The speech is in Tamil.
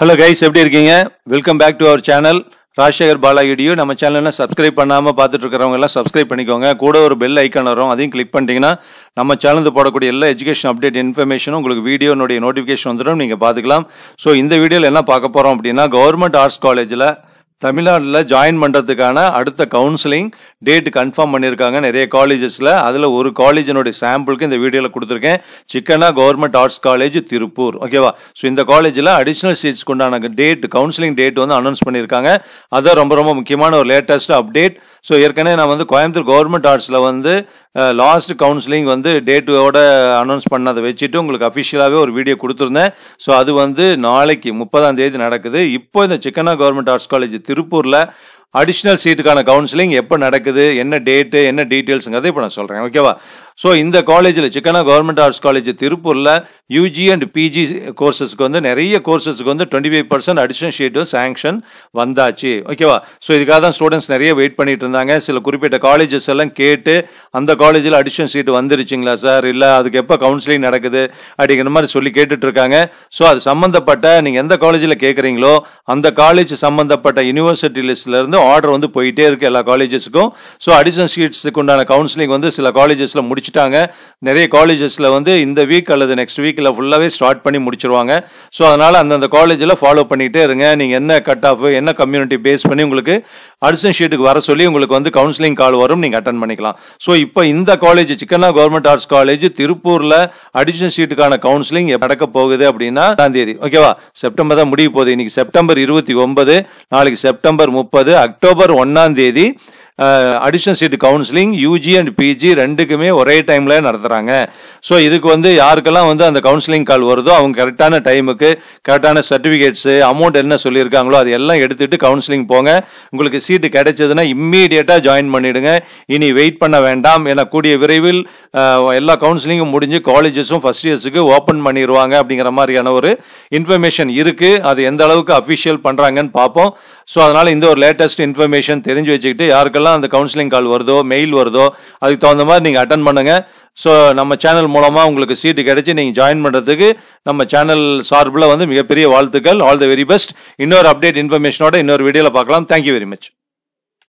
ஹலோ கைஸ் எப்படி இருக்கீங்க welcome back to our channel Rajasekar Bala இடியோ நம்ம சேனலில் சப்ஸ்கிரைப் பண்ணாமல் பார்த்துட்டு எல்லாம் சப்ஸ்கிரைப் பண்ணிக்கோங்க கூட ஒரு பெல் ஐக்கன் வரும் அதையும் கிளிக் பண்ணிட்டீங்கன்னா நம்ம சேனலில் போடக்கூடிய எல்லா எஜுகேஷன் அப்டேட் இன்ஃபர்மேஷனும் உங்களுக்கு வீடியோனுடைய நோட்டிஃபிகேஷன் வந்துடும் நீங்கள் பார்த்துக்கலாம் ஸோ இந்த வீடியோவில் என்ன பார்க்க போகிறோம் அப்படின்னா கவர்மெண்ட் ஆர்ட்ஸ் காலேஜில் தமிழ்நாட்டில் ஜாயின் பண்ணுறதுக்கான அடுத்த கவுன்சிலிங் டேட் கன்ஃபார்ம் பண்ணியிருக்காங்க நிறைய காலேஜஸில் அதில் ஒரு காலேஜினுடைய சாம்பிளுக்கு இந்த வீடியோவில் கொடுத்துருக்கேன் சிக்கனா கவர்மெண்ட் ஆர்ட்ஸ் காலேஜ் திருப்பூர் ஓகேவா ஸோ இந்த காலேஜில் அடிஷ்னல் சீட்ஸ்க்கு உண்டான டேட் கவுன்சிலிங் டேட் வந்து அனௌன்ஸ் பண்ணியிருக்காங்க அதுதான் ரொம்ப ரொம்ப முக்கியமான ஒரு லேட்டஸ்ட் அப்டேட் ஸோ ஏற்கனவே நான் வந்து கோயம்புத்தூர் கவர்மெண்ட் ஆர்ட்ஸில் வந்து லாஸ்ட் கவுன்சிலிங் வந்து டேட்டுவோட அனௌன்ஸ் பண்ணதை வச்சுட்டு உங்களுக்கு அஃபிஷியலாகவே ஒரு வீடியோ கொடுத்துருந்தேன் ஸோ அது வந்து நாளைக்கு முப்பதாம் தேதி நடக்குது இப்போ இந்த சிக்கனா கவர்மெண்ட் ஆர்ட்ஸ் காலேஜ் திருப்பூரில் அடிஷ்னல் சீட்டுக்கான கவுன்சிலிங் எப்போ நடக்குது என்ன டேட்டு என்ன டீட்டெயில்ஸுங்கிறத இப்போ நான் சொல்கிறேன் ஓகேவா ஸோ இந்த காலேஜில் சிக்கனா கவர்மெண்ட் ஆர்ட்ஸ் காலேஜ் திருப்பூரில் யூஜி அண்ட் பிஜி கோர்சஸ்க்கு வந்து நிறைய கோர்சஸ்க்கு வந்து twenty five percent additional seat sanction வந்தாச்சு ஓகேவா ஸோ இதுக்காக தான் ஸ்டூடெண்ட்ஸ் நிறைய வெயிட் பண்ணிட்டு இருந்தாங்க சில குறிப்பிட்ட காலேஜஸ் எல்லாம் கேட்டு அந்த காலேஜில் அடிஷனல் சீட்டு வந்துருச்சுங்களா சார் இல்லை அதுக்கு எப்போ கவுன்சிலிங் நடக்குது அப்படிங்கிற மாதிரி சொல்லி கேட்டுட்ருக்காங்க இருக்காங்க ஸோ அது சம்மந்தப்பட்ட நீங்கள் எந்த காலேஜில் கேட்குறீங்களோ அந்த காலேஜ் சம்மந்தப்பட்ட யூனிவர்சிட்டி லிஸ்ட்லேருந்து ஆர்டர் வந்து போயிட்டே இருக்கு எல்லா காலேஜஸ்க்கும் ஸோ அடிஷனல் சீட்ஸுக்கு உண்டான கவுன்சிலிங் வந்து சில காலேஜஸில் முடிச்சுட்டாங்க நிறைய காலேஜஸில் வந்து இந்த வீக் அல்லது நெக்ஸ்ட் வீக்கில் ஃபுல்லாகவே ஸ்டார்ட் பண்ணி முடிச்சிருவாங்க ஸோ அதனால் அந்தந்த காலேஜில் ஃபாலோ பண்ணிகிட்டே இருங்க நீங்கள் என்ன கட் ஆஃப் என்ன கம்யூனிட்டி பேஸ் பண்ணி உங்களுக்கு அடிஷனல் ஷீட்டுக்கு வர சொல்லி உங்களுக்கு வந்து கவுன்சிலிங் கால் வரும் நீங்கள் அட்டன் பண்ணிக்கலாம் ஸோ இப்போ இந்த college Chikkanna government arts college திருப்பூரில் அடிஷனல் சீட்டுக்கான கவுன்சிலிங் நடக்க போகுது அப்படின்னா தேதி ஓகேவா செப்டம்பர் தான் முடிய போகுது இன்னைக்கு செப்டம்பர் இருபத்தி ஒன்பது நாளைக்கு செப்டம்பர் முப்பது அக்டோபர் ஒன்றாம் தேதி additional seat counselling UG and PG ரெண்டுக்குமே ஒரே டைமில் நடத்துகிறாங்க ஸோ இதுக்கு வந்து யாருக்கெல்லாம் வந்து அந்த கவுன்சிலிங் கால் வருதோ அவங்க கரெக்டான டைமுக்கு கரெக்டான சர்டிஃபிகேட்ஸு அமௌண்ட் என்ன சொல்லியிருக்காங்களோ அது எல்லாம் எடுத்துகிட்டு கவுன்சிலிங் போங்க உங்களுக்கு சீட்டு கிடைச்சதுன்னா இம்மீடியட்டாக ஜாயின் பண்ணிவிடுங்க இனி வெயிட் பண்ண வேண்டாம் ஏன்னா கூடிய விரைவில் எல்லா கவுன்சிலிங்கும் முடிஞ்சு காலேஜஸும் ஃபஸ்ட் இயர்ஸுக்கு ஓப்பன் பண்ணிடுவாங்க அப்படிங்கிற மாதிரியான ஒரு இன்ஃபர்மேஷன் இருக்குது அது எந்த அளவுக்கு அஃபிஷியல் பண்ணுறாங்கன்னு பார்ப்போம் ஸோ அதனால் இந்த ஒரு லேட்டஸ்ட் இன்ஃபர்மேஷன் தெரிஞ்சு வச்சுக்கிட்டு யாருக்கெல்லாம் எப்பெல்லாம் அந்த கவுன்சிலிங் கால் வருதோ மெயில் வருதோ அதுக்கு தகுந்த மாதிரி நீங்கள் அட்டன் பண்ணுங்கள் ஸோ நம்ம சேனல் மூலமாக உங்களுக்கு சீட்டு கிடைச்சி நீங்கள் ஜாயின் பண்ணுறதுக்கு நம்ம சேனல் சார்பில் வந்து மிகப்பெரிய வாழ்த்துக்கள் ஆல் த வெரி பெஸ்ட் இன்னொரு அப்டேட் இன்ஃபர்மேஷனோட இன்னொரு வீடியோவில் பார்க்கலாம் தேங்க்யூ வெரி மச்